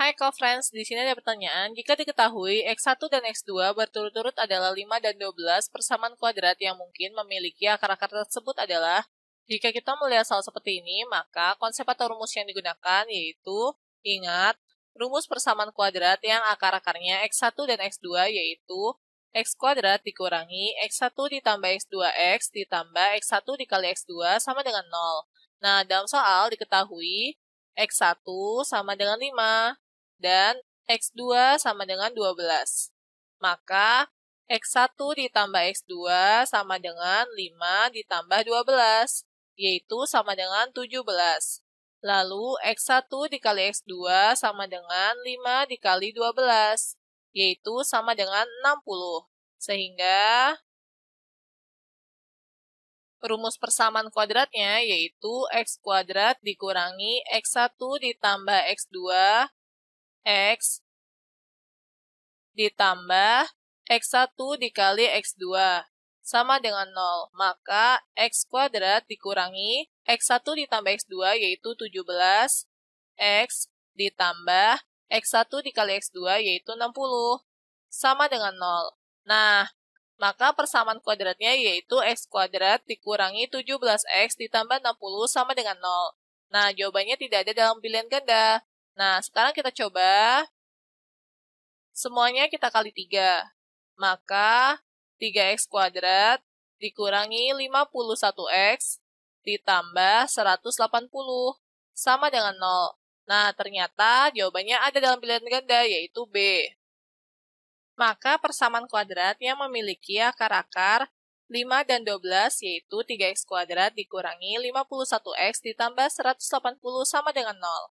Hai kau friends di sini ada pertanyaan. Jika diketahui X1 dan X2 berturut-turut adalah 5 dan 12 persamaan kuadrat yang mungkin memiliki akar-akar tersebut adalah jika kita melihat soal seperti ini, maka konsep atau rumus yang digunakan yaitu ingat rumus persamaan kuadrat yang akar-akarnya X1 dan X2 yaitu X kuadrat dikurangi X1 ditambah X2X ditambah X1 dikali X2 sama dengan 0. Nah, dalam soal diketahui X1 sama dengan 5, dan X2 sama dengan 12. Maka X1 ditambah X2 sama dengan 5 ditambah 12, yaitu sama dengan 17. Lalu X1 dikali X2 sama dengan 5 dikali 12, yaitu sama dengan 60. Sehingga rumus persamaan kuadratnya yaitu x kuadrat dikurangi x1 ditambah x2 X ditambah X1 dikali X2 sama dengan 0. Maka X kuadrat dikurangi X1 ditambah X2 yaitu 17. X ditambah X1 dikali X2 yaitu 60. Sama dengan 0. Nah, maka persamaan kuadratnya yaitu X kuadrat dikurangi 17X ditambah 60 sama dengan 0. Nah, jawabannya tidak ada dalam pilihan ganda. Nah, sekarang kita coba semuanya kita kali 3. Maka 3x kuadrat dikurangi 51x ditambah 180 sama dengan 0. Nah, ternyata jawabannya ada dalam pilihan ganda, yaitu B. Maka persamaan kuadrat yang memiliki akar-akar 5 dan 12 yaitu 3x kuadrat dikurangi 51x ditambah 180 sama dengan 0.